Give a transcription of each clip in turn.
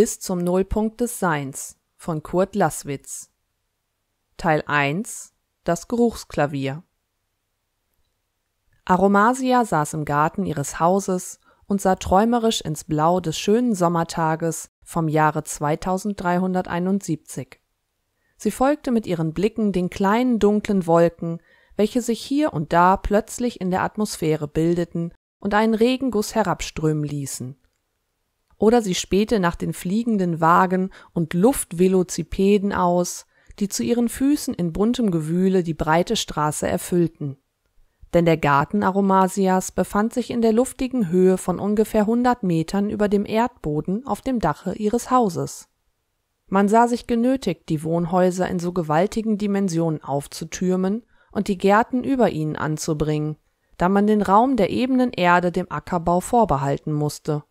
Bis zum Nullpunkt des Seins von Kurt Laßwitz Teil 1 Das Geruchsklavier Aromasia saß im Garten ihres Hauses und sah träumerisch ins Blau des schönen Sommertages vom Jahre 2371. Sie folgte mit ihren Blicken den kleinen dunklen Wolken, welche sich hier und da plötzlich in der Atmosphäre bildeten und einen Regenguss herabströmen ließen oder sie spähte nach den fliegenden Wagen und Luftvelozipeden aus, die zu ihren Füßen in buntem Gewühle die breite Straße erfüllten. Denn der Garten Aromasias befand sich in der luftigen Höhe von ungefähr hundert Metern über dem Erdboden auf dem Dache ihres Hauses. Man sah sich genötigt, die Wohnhäuser in so gewaltigen Dimensionen aufzutürmen und die Gärten über ihnen anzubringen, da man den Raum der ebenen Erde dem Ackerbau vorbehalten musste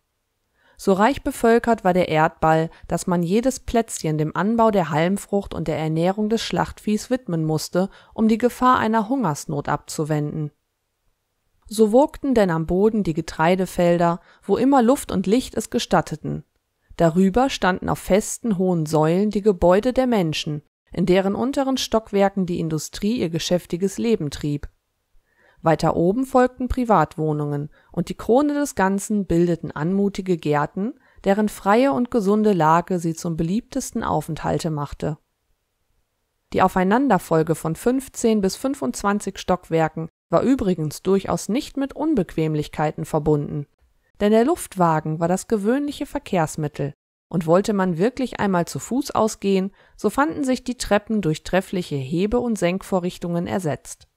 so reich bevölkert war der Erdball, dass man jedes Plätzchen dem Anbau der Halmfrucht und der Ernährung des Schlachtviehs widmen musste, um die Gefahr einer Hungersnot abzuwenden. So wogten denn am Boden die Getreidefelder, wo immer Luft und Licht es gestatteten. Darüber standen auf festen hohen Säulen die Gebäude der Menschen, in deren unteren Stockwerken die Industrie ihr geschäftiges Leben trieb weiter oben folgten Privatwohnungen und die Krone des Ganzen bildeten anmutige Gärten, deren freie und gesunde Lage sie zum beliebtesten Aufenthalte machte. Die Aufeinanderfolge von 15 bis 25 Stockwerken war übrigens durchaus nicht mit Unbequemlichkeiten verbunden, denn der Luftwagen war das gewöhnliche Verkehrsmittel, und wollte man wirklich einmal zu Fuß ausgehen, so fanden sich die Treppen durch treffliche Hebe- und Senkvorrichtungen ersetzt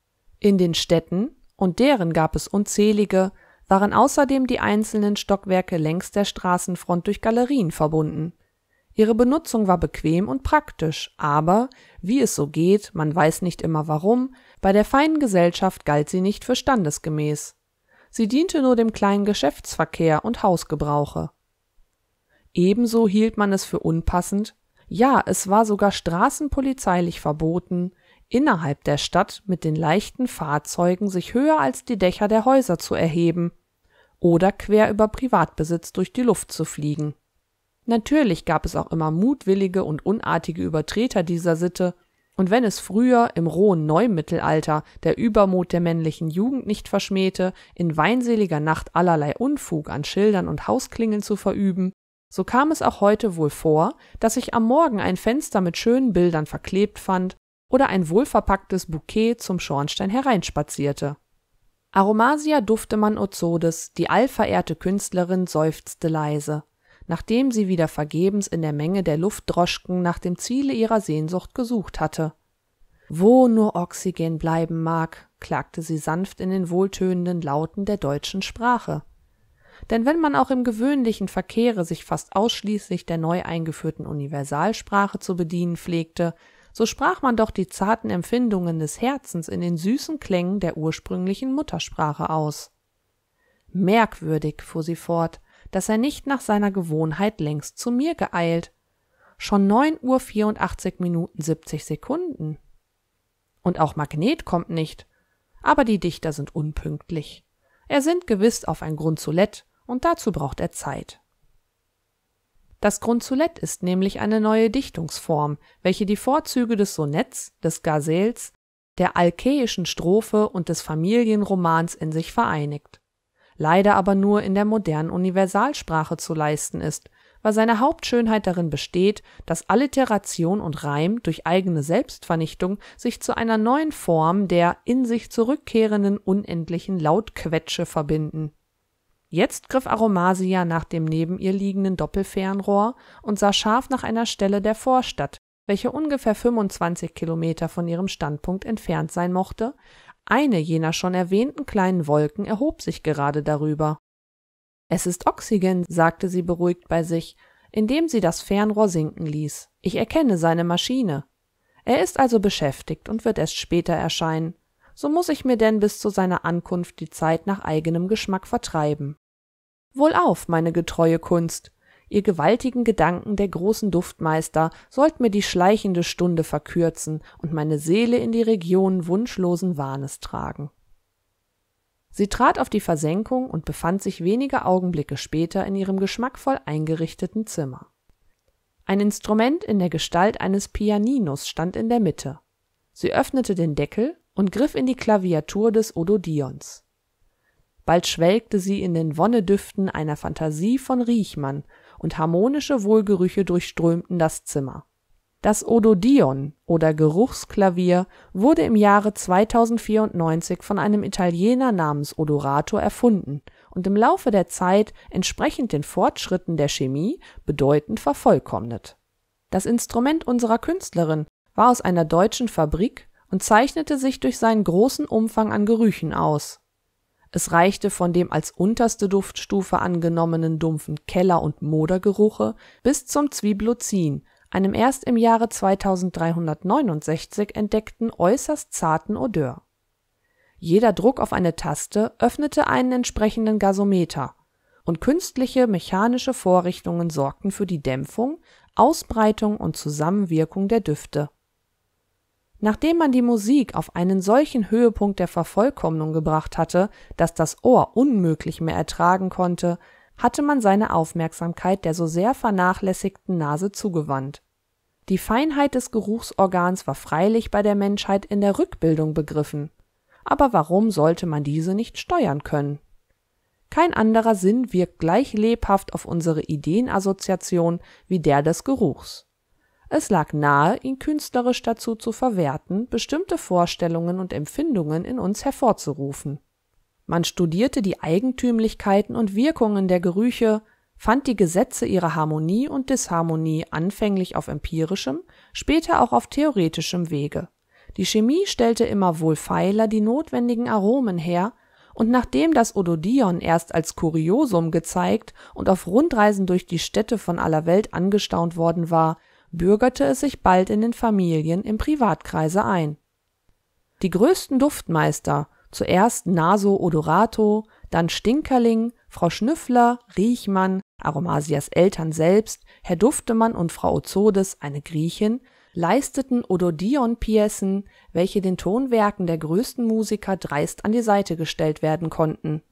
in den Städten, und deren gab es unzählige, waren außerdem die einzelnen Stockwerke längs der Straßenfront durch Galerien verbunden. Ihre Benutzung war bequem und praktisch, aber, wie es so geht, man weiß nicht immer warum, bei der feinen Gesellschaft galt sie nicht für standesgemäß. Sie diente nur dem kleinen Geschäftsverkehr und Hausgebrauche. Ebenso hielt man es für unpassend, ja, es war sogar straßenpolizeilich verboten, innerhalb der Stadt mit den leichten Fahrzeugen sich höher als die Dächer der Häuser zu erheben oder quer über Privatbesitz durch die Luft zu fliegen. Natürlich gab es auch immer mutwillige und unartige Übertreter dieser Sitte, und wenn es früher im rohen Neumittelalter der Übermut der männlichen Jugend nicht verschmähte, in weinseliger Nacht allerlei Unfug an Schildern und Hausklingeln zu verüben, so kam es auch heute wohl vor, dass ich am Morgen ein Fenster mit schönen Bildern verklebt fand oder ein wohlverpacktes Bouquet zum Schornstein hereinspazierte. Aromasia Duftemann Ozodes, die allverehrte Künstlerin, seufzte leise, nachdem sie wieder vergebens in der Menge der Luftdroschken nach dem Ziele ihrer Sehnsucht gesucht hatte. Wo nur Oxygen bleiben mag, klagte sie sanft in den wohltönenden Lauten der deutschen Sprache. Denn wenn man auch im gewöhnlichen Verkehre sich fast ausschließlich der neu eingeführten Universalsprache zu bedienen pflegte, so sprach man doch die zarten Empfindungen des Herzens in den süßen Klängen der ursprünglichen Muttersprache aus. Merkwürdig, fuhr sie fort, dass er nicht nach seiner Gewohnheit längst zu mir geeilt. Schon neun Uhr vierundachtzig Minuten siebzig Sekunden. Und auch Magnet kommt nicht. Aber die Dichter sind unpünktlich. Er sind gewiss auf ein Grund Grundsolett, und dazu braucht er Zeit. Das Grundsolett ist nämlich eine neue Dichtungsform, welche die Vorzüge des Sonetts, des Gazels, der alkäischen Strophe und des Familienromans in sich vereinigt. Leider aber nur in der modernen Universalsprache zu leisten ist, weil seine Hauptschönheit darin besteht, dass Alliteration und Reim durch eigene Selbstvernichtung sich zu einer neuen Form der in sich zurückkehrenden unendlichen Lautquetsche verbinden Jetzt griff Aromasia nach dem neben ihr liegenden Doppelfernrohr und sah scharf nach einer Stelle der Vorstadt, welche ungefähr 25 Kilometer von ihrem Standpunkt entfernt sein mochte. Eine jener schon erwähnten kleinen Wolken erhob sich gerade darüber. Es ist Oxygen, sagte sie beruhigt bei sich, indem sie das Fernrohr sinken ließ. Ich erkenne seine Maschine. Er ist also beschäftigt und wird erst später erscheinen. So muss ich mir denn bis zu seiner Ankunft die Zeit nach eigenem Geschmack vertreiben wohlauf meine getreue kunst ihr gewaltigen gedanken der großen duftmeister sollt mir die schleichende stunde verkürzen und meine seele in die region wunschlosen wahnes tragen sie trat auf die versenkung und befand sich wenige augenblicke später in ihrem geschmackvoll eingerichteten zimmer ein instrument in der gestalt eines pianinos stand in der mitte sie öffnete den deckel und griff in die klaviatur des Ododions bald schwelgte sie in den Wonnedüften einer Fantasie von Riechmann, und harmonische Wohlgerüche durchströmten das Zimmer. Das Ododion oder Geruchsklavier wurde im Jahre 2094 von einem Italiener namens Odorato erfunden und im Laufe der Zeit entsprechend den Fortschritten der Chemie bedeutend vervollkommnet. Das Instrument unserer Künstlerin war aus einer deutschen Fabrik und zeichnete sich durch seinen großen Umfang an Gerüchen aus es reichte von dem als unterste Duftstufe angenommenen dumpfen Keller und Modergeruche bis zum Zwiebelozin, einem erst im Jahre 2369 entdeckten äußerst zarten Odeur. Jeder Druck auf eine Taste öffnete einen entsprechenden Gasometer, und künstliche mechanische Vorrichtungen sorgten für die Dämpfung, Ausbreitung und Zusammenwirkung der Düfte Nachdem man die Musik auf einen solchen Höhepunkt der Vervollkommnung gebracht hatte, dass das Ohr unmöglich mehr ertragen konnte, hatte man seine Aufmerksamkeit der so sehr vernachlässigten Nase zugewandt. Die Feinheit des Geruchsorgans war freilich bei der Menschheit in der Rückbildung begriffen, aber warum sollte man diese nicht steuern können? Kein anderer Sinn wirkt gleich lebhaft auf unsere Ideenassoziation wie der des Geruchs. Es lag nahe, ihn künstlerisch dazu zu verwerten, bestimmte Vorstellungen und Empfindungen in uns hervorzurufen. Man studierte die Eigentümlichkeiten und Wirkungen der Gerüche, fand die Gesetze ihrer Harmonie und Disharmonie anfänglich auf empirischem, später auch auf theoretischem Wege. Die Chemie stellte immer wohlfeiler die notwendigen Aromen her, und nachdem das Ododion erst als Kuriosum gezeigt und auf Rundreisen durch die Städte von aller Welt angestaunt worden war, bürgerte es sich bald in den Familien im Privatkreise ein. Die größten Duftmeister, zuerst Naso Odorato, dann Stinkerling, Frau Schnüffler, Riechmann, Aromasias Eltern selbst, Herr Duftemann und Frau Ozodes, eine Griechin, leisteten Ododion-Piessen, welche den Tonwerken der größten Musiker dreist an die Seite gestellt werden konnten.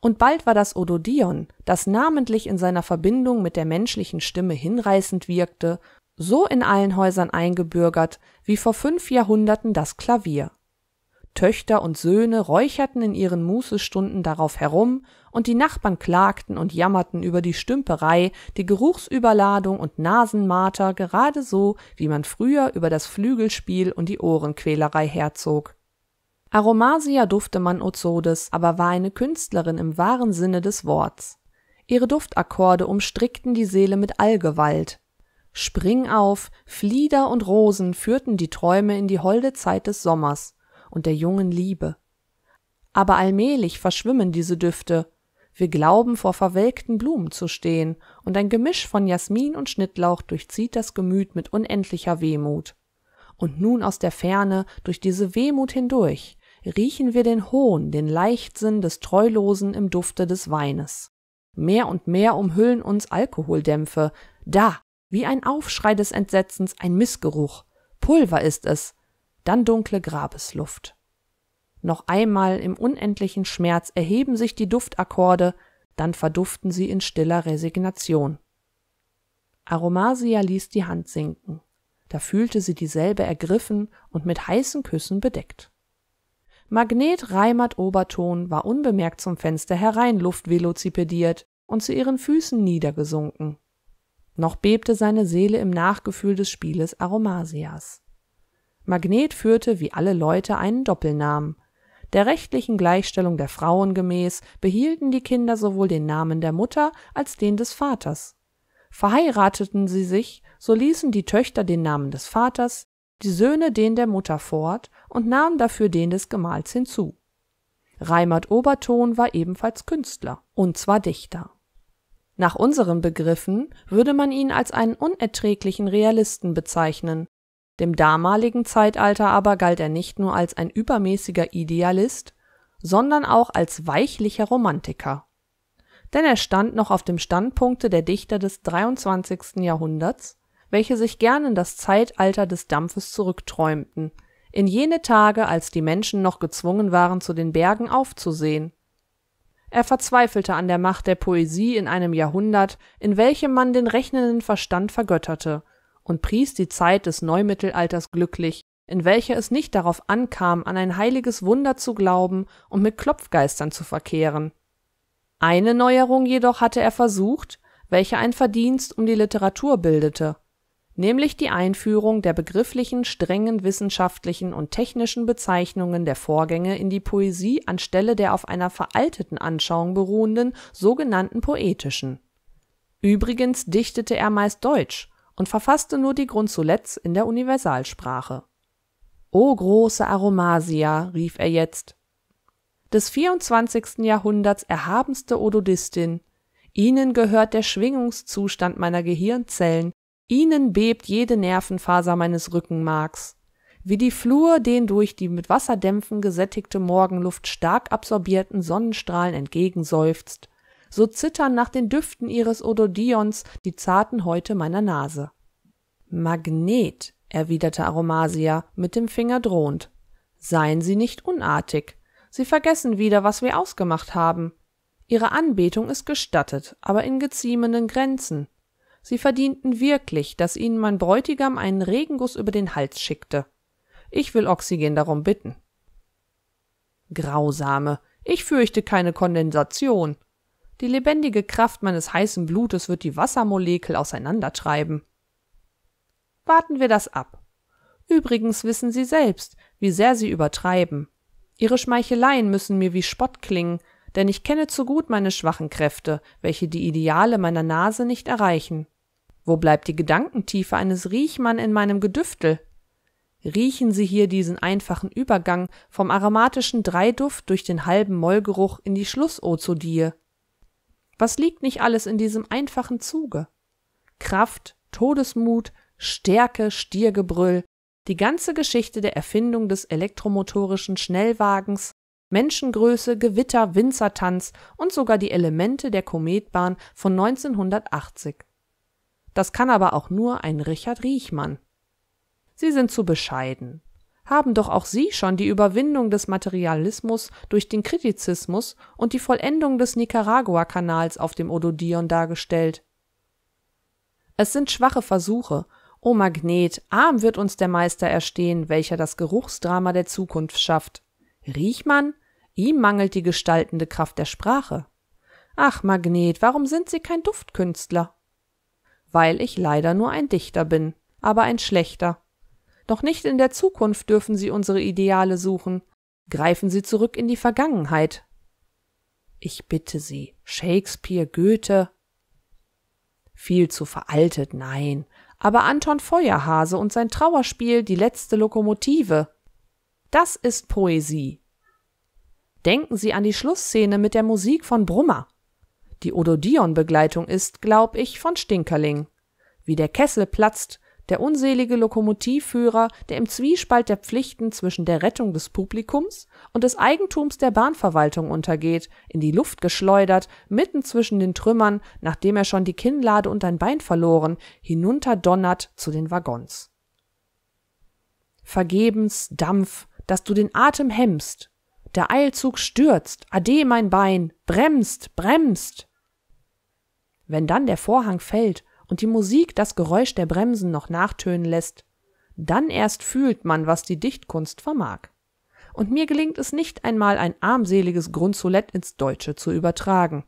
Und bald war das Ododion, das namentlich in seiner Verbindung mit der menschlichen Stimme hinreißend wirkte, so in allen Häusern eingebürgert wie vor fünf Jahrhunderten das Klavier. Töchter und Söhne räucherten in ihren Mußestunden darauf herum, und die Nachbarn klagten und jammerten über die Stümperei, die Geruchsüberladung und Nasenmater gerade so, wie man früher über das Flügelspiel und die Ohrenquälerei herzog. Aromasia man Ozodes aber war eine Künstlerin im wahren Sinne des Worts. Ihre Duftakkorde umstrickten die Seele mit Allgewalt, Spring auf, Flieder und Rosen führten die Träume in die holde Zeit des Sommers und der jungen Liebe. Aber allmählich verschwimmen diese Düfte. Wir glauben, vor verwelkten Blumen zu stehen, und ein Gemisch von Jasmin und Schnittlauch durchzieht das Gemüt mit unendlicher Wehmut. Und nun aus der Ferne, durch diese Wehmut hindurch, riechen wir den Hohn, den Leichtsinn des Treulosen im Dufte des Weines. Mehr und mehr umhüllen uns Alkoholdämpfe. Da, wie ein Aufschrei des Entsetzens ein Missgeruch. Pulver ist es. Dann dunkle Grabesluft. Noch einmal im unendlichen Schmerz erheben sich die Duftakkorde, dann verduften sie in stiller Resignation. Aromasia ließ die Hand sinken. Da fühlte sie dieselbe ergriffen und mit heißen Küssen bedeckt. Magnet Reimert Oberton war unbemerkt zum Fenster herein hereinluftvelozipediert und zu ihren Füßen niedergesunken noch bebte seine Seele im Nachgefühl des Spieles Aromasias. Magnet führte wie alle Leute einen Doppelnamen. Der rechtlichen Gleichstellung der Frauen gemäß behielten die Kinder sowohl den Namen der Mutter als den des Vaters. Verheirateten sie sich, so ließen die Töchter den Namen des Vaters, die Söhne den der Mutter fort und nahmen dafür den des Gemahls hinzu. Reimert Oberton war ebenfalls Künstler, und zwar Dichter. Nach unseren Begriffen würde man ihn als einen unerträglichen Realisten bezeichnen, dem damaligen Zeitalter aber galt er nicht nur als ein übermäßiger Idealist, sondern auch als weichlicher Romantiker. Denn er stand noch auf dem Standpunkte der Dichter des 23. Jahrhunderts, welche sich gern in das Zeitalter des Dampfes zurückträumten, in jene Tage, als die Menschen noch gezwungen waren, zu den Bergen aufzusehen er verzweifelte an der Macht der Poesie in einem Jahrhundert, in welchem man den rechnenden Verstand vergötterte, und pries die Zeit des Neumittelalters glücklich, in welcher es nicht darauf ankam, an ein heiliges Wunder zu glauben und mit Klopfgeistern zu verkehren. Eine Neuerung jedoch hatte er versucht, welche ein Verdienst um die Literatur bildete nämlich die Einführung der begrifflichen strengen wissenschaftlichen und technischen Bezeichnungen der Vorgänge in die Poesie anstelle der auf einer veralteten Anschauung beruhenden sogenannten poetischen. Übrigens dichtete er meist deutsch und verfasste nur die Grundsouplets in der Universalsprache. O große Aromasia, rief er jetzt, des 24. Jahrhunderts erhabenste Ododistin, Ihnen gehört der Schwingungszustand meiner Gehirnzellen Ihnen bebt jede Nervenfaser meines Rückenmarks. Wie die Flur den durch die mit Wasserdämpfen gesättigte Morgenluft stark absorbierten Sonnenstrahlen entgegenseufzt, so zittern nach den Düften ihres Ododions die zarten Häute meiner Nase. Magnet, erwiderte Aromasia mit dem Finger drohend. Seien Sie nicht unartig. Sie vergessen wieder, was wir ausgemacht haben. Ihre Anbetung ist gestattet, aber in geziemenden Grenzen sie verdienten wirklich, dass ihnen mein Bräutigam einen Regenguss über den Hals schickte. Ich will Oxygen darum bitten. Grausame, ich fürchte keine Kondensation. Die lebendige Kraft meines heißen Blutes wird die Wassermolekel auseinandertreiben. Warten wir das ab. Übrigens wissen Sie selbst, wie sehr Sie übertreiben. Ihre Schmeicheleien müssen mir wie Spott klingen, denn ich kenne zu gut meine schwachen Kräfte, welche die Ideale meiner Nase nicht erreichen. Wo bleibt die Gedankentiefe eines Riechmann in meinem Gedüftel? Riechen Sie hier diesen einfachen Übergang vom aromatischen Dreiduft durch den halben Mollgeruch in die Schlussozodie. Was liegt nicht alles in diesem einfachen Zuge? Kraft, Todesmut, Stärke, Stiergebrüll, die ganze Geschichte der Erfindung des elektromotorischen Schnellwagens, Menschengröße, Gewitter, Winzertanz und sogar die Elemente der Kometbahn von 1980. Das kann aber auch nur ein Richard Riechmann. Sie sind zu bescheiden. Haben doch auch Sie schon die Überwindung des Materialismus durch den Kritizismus und die Vollendung des Nicaragua-Kanals auf dem Ododion dargestellt. Es sind schwache Versuche, O Magnet, arm wird uns der Meister erstehen, welcher das Geruchsdrama der Zukunft schafft. Riechmann? Ihm mangelt die gestaltende Kraft der Sprache. Ach, Magnet, warum sind Sie kein Duftkünstler? weil ich leider nur ein Dichter bin, aber ein schlechter. Doch nicht in der Zukunft dürfen Sie unsere Ideale suchen. Greifen Sie zurück in die Vergangenheit. Ich bitte Sie, Shakespeare, Goethe. Viel zu veraltet, nein, aber Anton Feuerhase und sein Trauerspiel Die letzte Lokomotive. Das ist Poesie. Denken Sie an die Schlussszene mit der Musik von Brummer die Ododion-Begleitung ist, glaub ich, von Stinkerling. Wie der Kessel platzt, der unselige Lokomotivführer, der im Zwiespalt der Pflichten zwischen der Rettung des Publikums und des Eigentums der Bahnverwaltung untergeht, in die Luft geschleudert, mitten zwischen den Trümmern, nachdem er schon die Kinnlade und ein Bein verloren, hinunterdonnert zu den Waggons. Vergebens Dampf, dass du den Atem hemmst. Der Eilzug stürzt, ade mein Bein, bremst, bremst. Wenn dann der Vorhang fällt und die Musik das Geräusch der Bremsen noch nachtönen lässt, dann erst fühlt man, was die Dichtkunst vermag. Und mir gelingt es nicht einmal, ein armseliges Grundsolett ins Deutsche zu übertragen.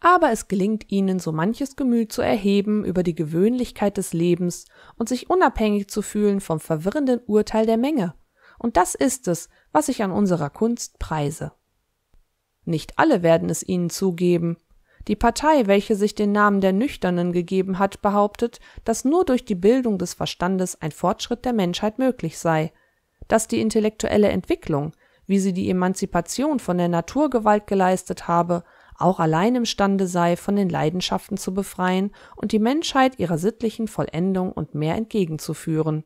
Aber es gelingt ihnen, so manches Gemüt zu erheben über die Gewöhnlichkeit des Lebens und sich unabhängig zu fühlen vom verwirrenden Urteil der Menge. Und das ist es, was ich an unserer Kunst preise. Nicht alle werden es ihnen zugeben, die Partei, welche sich den Namen der Nüchternen gegeben hat, behauptet, dass nur durch die Bildung des Verstandes ein Fortschritt der Menschheit möglich sei, dass die intellektuelle Entwicklung, wie sie die Emanzipation von der Naturgewalt geleistet habe, auch allein imstande sei, von den Leidenschaften zu befreien und die Menschheit ihrer sittlichen Vollendung und mehr entgegenzuführen.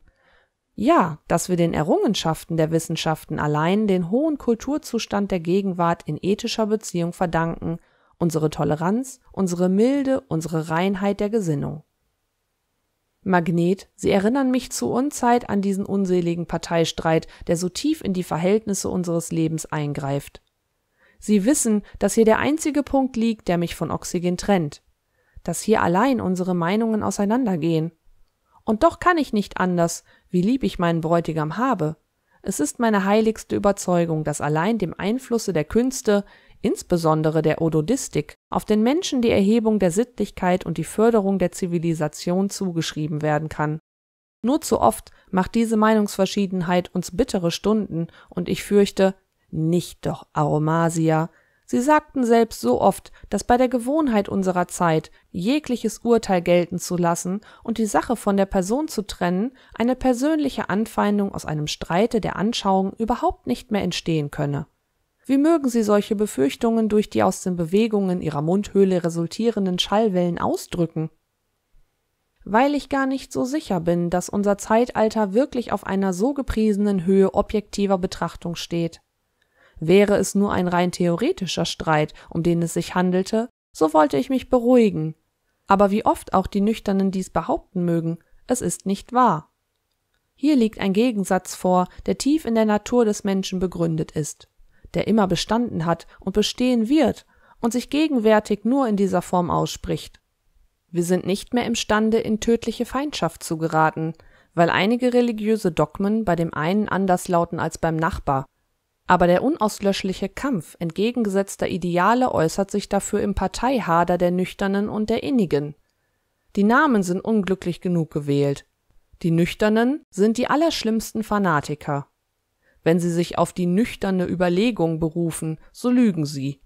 Ja, dass wir den Errungenschaften der Wissenschaften allein den hohen Kulturzustand der Gegenwart in ethischer Beziehung verdanken, unsere Toleranz, unsere Milde, unsere Reinheit der Gesinnung. Magnet, Sie erinnern mich zu Unzeit an diesen unseligen Parteistreit, der so tief in die Verhältnisse unseres Lebens eingreift. Sie wissen, dass hier der einzige Punkt liegt, der mich von Oxygen trennt, dass hier allein unsere Meinungen auseinandergehen. Und doch kann ich nicht anders, wie lieb ich meinen Bräutigam habe. Es ist meine heiligste Überzeugung, dass allein dem Einflusse der Künste, insbesondere der Ododistik, auf den Menschen die Erhebung der Sittlichkeit und die Förderung der Zivilisation zugeschrieben werden kann. Nur zu oft macht diese Meinungsverschiedenheit uns bittere Stunden, und ich fürchte, nicht doch Aromasia. Sie sagten selbst so oft, dass bei der Gewohnheit unserer Zeit, jegliches Urteil gelten zu lassen und die Sache von der Person zu trennen, eine persönliche Anfeindung aus einem Streite der Anschauung überhaupt nicht mehr entstehen könne. Wie mögen Sie solche Befürchtungen durch die aus den Bewegungen Ihrer Mundhöhle resultierenden Schallwellen ausdrücken? Weil ich gar nicht so sicher bin, dass unser Zeitalter wirklich auf einer so gepriesenen Höhe objektiver Betrachtung steht. Wäre es nur ein rein theoretischer Streit, um den es sich handelte, so wollte ich mich beruhigen. Aber wie oft auch die Nüchternen dies behaupten mögen, es ist nicht wahr. Hier liegt ein Gegensatz vor, der tief in der Natur des Menschen begründet ist der immer bestanden hat und bestehen wird und sich gegenwärtig nur in dieser Form ausspricht. Wir sind nicht mehr imstande, in tödliche Feindschaft zu geraten, weil einige religiöse Dogmen bei dem einen anders lauten als beim Nachbar. Aber der unauslöschliche Kampf entgegengesetzter Ideale äußert sich dafür im Parteihader der Nüchternen und der Innigen. Die Namen sind unglücklich genug gewählt. Die Nüchternen sind die allerschlimmsten Fanatiker. Wenn sie sich auf die nüchterne Überlegung berufen, so lügen sie.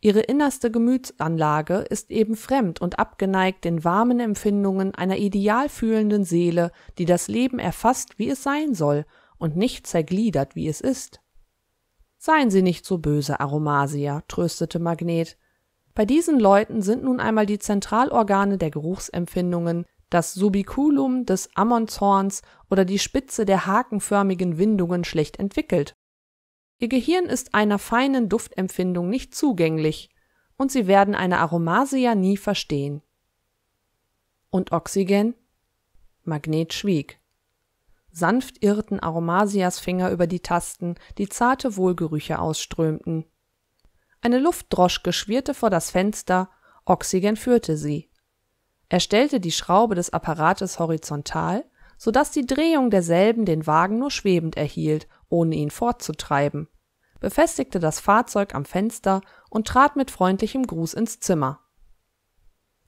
Ihre innerste Gemütsanlage ist eben fremd und abgeneigt den warmen Empfindungen einer idealfühlenden Seele, die das Leben erfasst, wie es sein soll, und nicht zergliedert, wie es ist. Seien Sie nicht so böse, Aromasia, tröstete Magnet. Bei diesen Leuten sind nun einmal die Zentralorgane der Geruchsempfindungen, das Subiculum des Ammonshorns oder die Spitze der hakenförmigen Windungen schlecht entwickelt. Ihr Gehirn ist einer feinen Duftempfindung nicht zugänglich und sie werden eine Aromasia nie verstehen. Und Oxygen? Magnet schwieg. Sanft irrten Aromasias Finger über die Tasten, die zarte Wohlgerüche ausströmten. Eine Luftdroschke schwirrte vor das Fenster, Oxygen führte sie. Er stellte die Schraube des Apparates horizontal, so dass die Drehung derselben den Wagen nur schwebend erhielt, ohne ihn fortzutreiben, befestigte das Fahrzeug am Fenster und trat mit freundlichem Gruß ins Zimmer.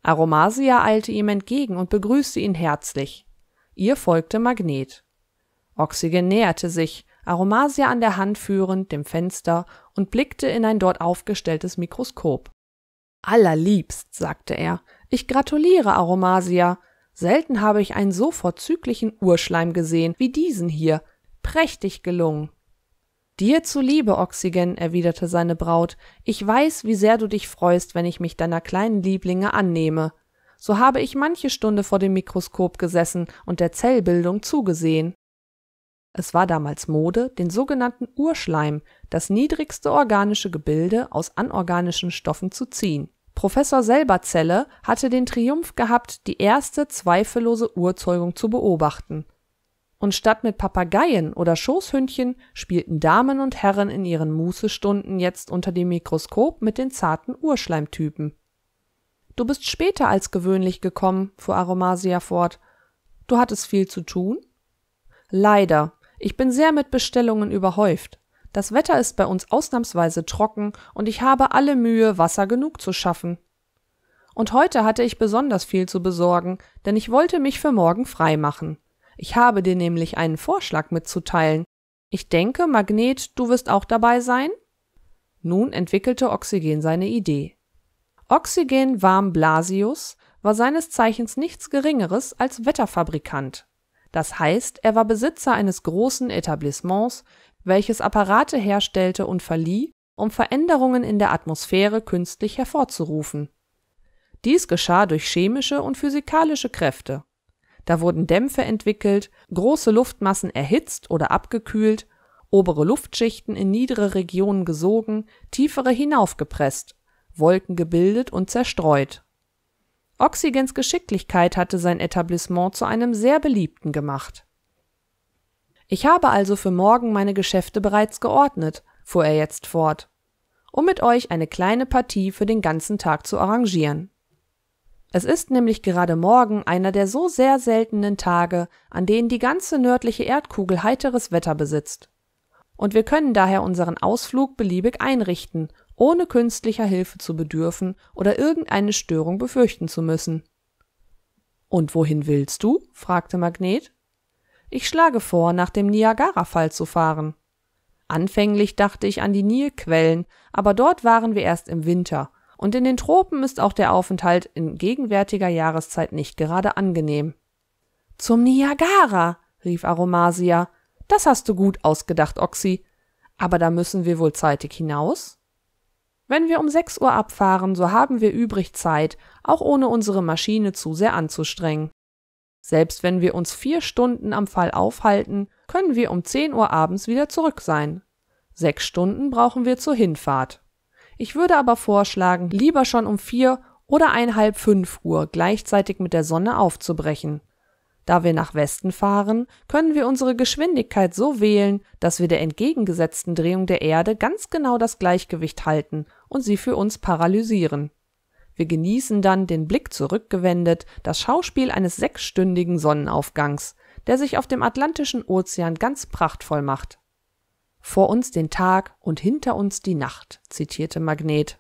Aromasia eilte ihm entgegen und begrüßte ihn herzlich. Ihr folgte Magnet. Oxygen näherte sich, Aromasia an der Hand führend, dem Fenster und blickte in ein dort aufgestelltes Mikroskop. Allerliebst, sagte er, ich gratuliere Aromasia. Selten habe ich einen so vorzüglichen Urschleim gesehen wie diesen hier. Prächtig gelungen. Dir zuliebe, Oxygen, erwiderte seine Braut, ich weiß, wie sehr du dich freust, wenn ich mich deiner kleinen Lieblinge annehme. So habe ich manche Stunde vor dem Mikroskop gesessen und der Zellbildung zugesehen. Es war damals Mode, den sogenannten Urschleim, das niedrigste organische Gebilde aus anorganischen Stoffen zu ziehen. Professor Selberzelle hatte den Triumph gehabt, die erste zweifellose Urzeugung zu beobachten. Und statt mit Papageien oder Schoßhündchen spielten Damen und Herren in ihren Mußestunden jetzt unter dem Mikroskop mit den zarten Urschleimtypen. Du bist später als gewöhnlich gekommen, fuhr Aromasia fort. Du hattest viel zu tun? Leider. Ich bin sehr mit Bestellungen überhäuft. Das Wetter ist bei uns ausnahmsweise trocken und ich habe alle Mühe, Wasser genug zu schaffen. Und heute hatte ich besonders viel zu besorgen, denn ich wollte mich für morgen frei machen. Ich habe dir nämlich einen Vorschlag mitzuteilen. Ich denke, Magnet, du wirst auch dabei sein? Nun entwickelte Oxygen seine Idee. Oxygen Warm Blasius war seines Zeichens nichts Geringeres als Wetterfabrikant. Das heißt, er war Besitzer eines großen Etablissements, welches Apparate herstellte und verlieh, um Veränderungen in der Atmosphäre künstlich hervorzurufen. Dies geschah durch chemische und physikalische Kräfte. Da wurden Dämpfe entwickelt, große Luftmassen erhitzt oder abgekühlt, obere Luftschichten in niedere Regionen gesogen, tiefere hinaufgepresst, Wolken gebildet und zerstreut. Oxygens Geschicklichkeit hatte sein Etablissement zu einem sehr beliebten gemacht ich habe also für morgen meine Geschäfte bereits geordnet, fuhr er jetzt fort, um mit euch eine kleine Partie für den ganzen Tag zu arrangieren. Es ist nämlich gerade morgen einer der so sehr seltenen Tage, an denen die ganze nördliche Erdkugel heiteres Wetter besitzt. Und wir können daher unseren Ausflug beliebig einrichten, ohne künstlicher Hilfe zu bedürfen oder irgendeine Störung befürchten zu müssen. Und wohin willst du? fragte Magnet. Ich schlage vor, nach dem Niagara-Fall zu fahren. Anfänglich dachte ich an die Nilquellen, aber dort waren wir erst im Winter, und in den Tropen ist auch der Aufenthalt in gegenwärtiger Jahreszeit nicht gerade angenehm. Zum Niagara, rief Aromasia. Das hast du gut ausgedacht, Oxy. Aber da müssen wir wohl zeitig hinaus? Wenn wir um sechs Uhr abfahren, so haben wir übrig Zeit, auch ohne unsere Maschine zu sehr anzustrengen. Selbst wenn wir uns vier Stunden am Fall aufhalten, können wir um 10 Uhr abends wieder zurück sein. Sechs Stunden brauchen wir zur Hinfahrt. Ich würde aber vorschlagen, lieber schon um vier oder einhalb fünf Uhr gleichzeitig mit der Sonne aufzubrechen. Da wir nach Westen fahren, können wir unsere Geschwindigkeit so wählen, dass wir der entgegengesetzten Drehung der Erde ganz genau das Gleichgewicht halten und sie für uns paralysieren. Wir genießen dann, den Blick zurückgewendet, das Schauspiel eines sechsstündigen Sonnenaufgangs, der sich auf dem Atlantischen Ozean ganz prachtvoll macht. Vor uns den Tag und hinter uns die Nacht, zitierte Magnet.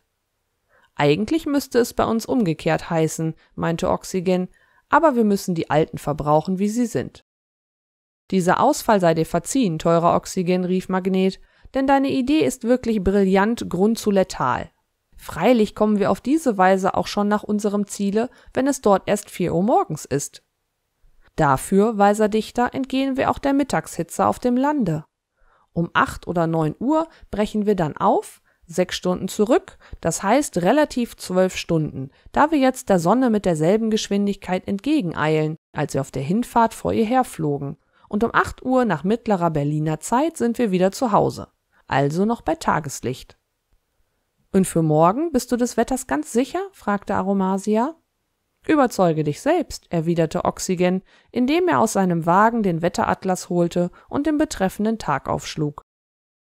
Eigentlich müsste es bei uns umgekehrt heißen, meinte Oxygen, aber wir müssen die alten verbrauchen, wie sie sind. Dieser Ausfall sei dir verziehen, teurer Oxygen, rief Magnet, denn deine Idee ist wirklich brillant letal, Freilich kommen wir auf diese Weise auch schon nach unserem Ziele, wenn es dort erst 4 Uhr morgens ist. Dafür, weiser Dichter, entgehen wir auch der Mittagshitze auf dem Lande. Um 8 oder 9 Uhr brechen wir dann auf, 6 Stunden zurück, das heißt relativ 12 Stunden, da wir jetzt der Sonne mit derselben Geschwindigkeit entgegeneilen, als wir auf der Hinfahrt vor ihr herflogen. Und um 8 Uhr nach mittlerer Berliner Zeit sind wir wieder zu Hause, also noch bei Tageslicht. Und für morgen bist du des Wetters ganz sicher? fragte Aromasia. Überzeuge dich selbst, erwiderte Oxygen, indem er aus seinem Wagen den Wetteratlas holte und den betreffenden Tag aufschlug.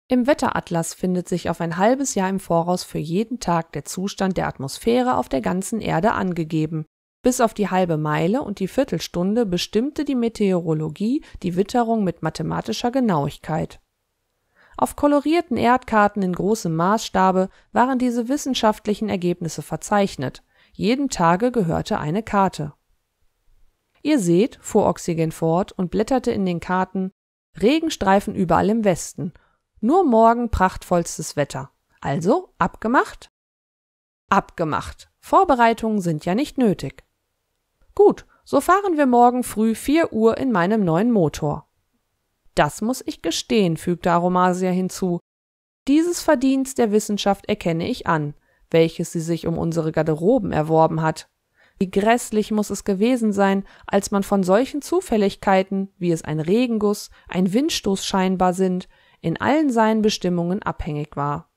Im Wetteratlas findet sich auf ein halbes Jahr im Voraus für jeden Tag der Zustand der Atmosphäre auf der ganzen Erde angegeben. Bis auf die halbe Meile und die Viertelstunde bestimmte die Meteorologie die Witterung mit mathematischer Genauigkeit. Auf kolorierten Erdkarten in großem Maßstabe waren diese wissenschaftlichen Ergebnisse verzeichnet. Jeden Tage gehörte eine Karte. Ihr seht, fuhr Oxygen fort und blätterte in den Karten, Regenstreifen überall im Westen. Nur morgen prachtvollstes Wetter. Also abgemacht? Abgemacht. Vorbereitungen sind ja nicht nötig. Gut, so fahren wir morgen früh 4 Uhr in meinem neuen Motor. Das muss ich gestehen, fügte Aromasia hinzu. Dieses Verdienst der Wissenschaft erkenne ich an, welches sie sich um unsere Garderoben erworben hat. Wie grässlich muss es gewesen sein, als man von solchen Zufälligkeiten, wie es ein Regenguss, ein Windstoß scheinbar sind, in allen seinen Bestimmungen abhängig war.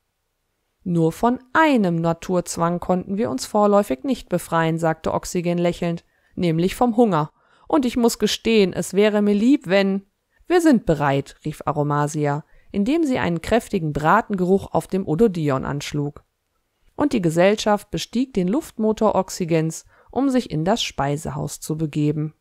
Nur von einem Naturzwang konnten wir uns vorläufig nicht befreien, sagte Oxygen lächelnd, nämlich vom Hunger. Und ich muss gestehen, es wäre mir lieb, wenn wir sind bereit, rief Aromasia, indem sie einen kräftigen Bratengeruch auf dem Ododion anschlug. Und die Gesellschaft bestieg den Luftmotor Oxygens, um sich in das Speisehaus zu begeben